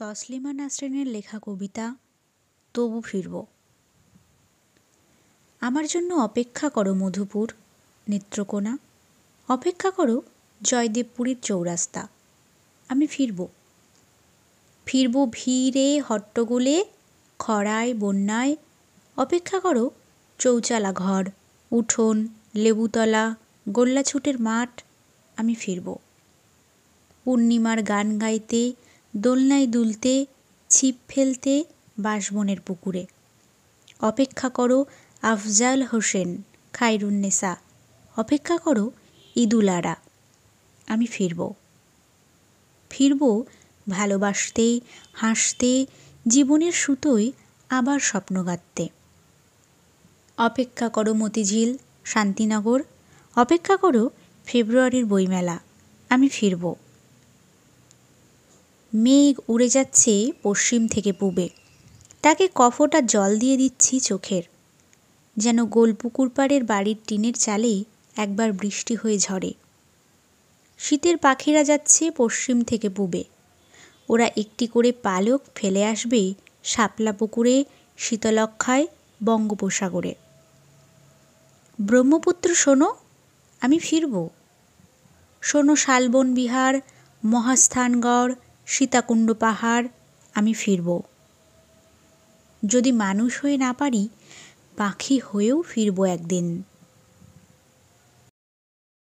তসলিমা নাসরিনের লেখা কবিতা তবু ফিরব আমার জন্য অপেক্ষা করো মধুপুর নেত্রকোনা অপেক্ষা করো জয়দেবপুরীর চৌরাস্তা আমি ফিরব ফিরব ভিড়ে হট্টগোলে খরায় বন্যায় অপেক্ষা করো চৌচালা ঘর উঠোন লেবুতলা গোল্লাছুটের মাঠ আমি ফিরব পূর্ণিমার গান গাইতে দোলনায় দুলতে ছিপ ফেলতে বাঁশবনের পুকুরে অপেক্ষা করো আফজাল হোসেন খাইরুন্নেসা অপেক্ষা করো আরা আমি ফিরব ফিরব ভালোবাসতে হাসতে জীবনের সুতোয় আবার স্বপ্ন গাঁথতে অপেক্ষা করো মতিঝিল শান্তিনগর অপেক্ষা করো ফেব্রুয়ারির বইমেলা আমি ফিরবো মেঘ উড়ে যাচ্ছে পশ্চিম থেকে পূবে তাকে কফটা জল দিয়ে দিচ্ছি চোখের যেন গোলপুকুর পাড়ের বাড়ির টিনের চালে একবার বৃষ্টি হয়ে ঝরে শীতের পাখিরা যাচ্ছে পশ্চিম থেকে পূবে ওরা একটি করে পালক ফেলে আসবে শাপলা পুকুরে শীতলক্ষায় বঙ্গোপসাগরে ব্রহ্মপুত্র শোনো আমি ফিরব শোনো শালবন বিহার মহাস্থানগড় সীতাকুণ্ড পাহাড় আমি ফিরব যদি মানুষ হয়ে না পারি পাখি হয়েও ফিরব একদিন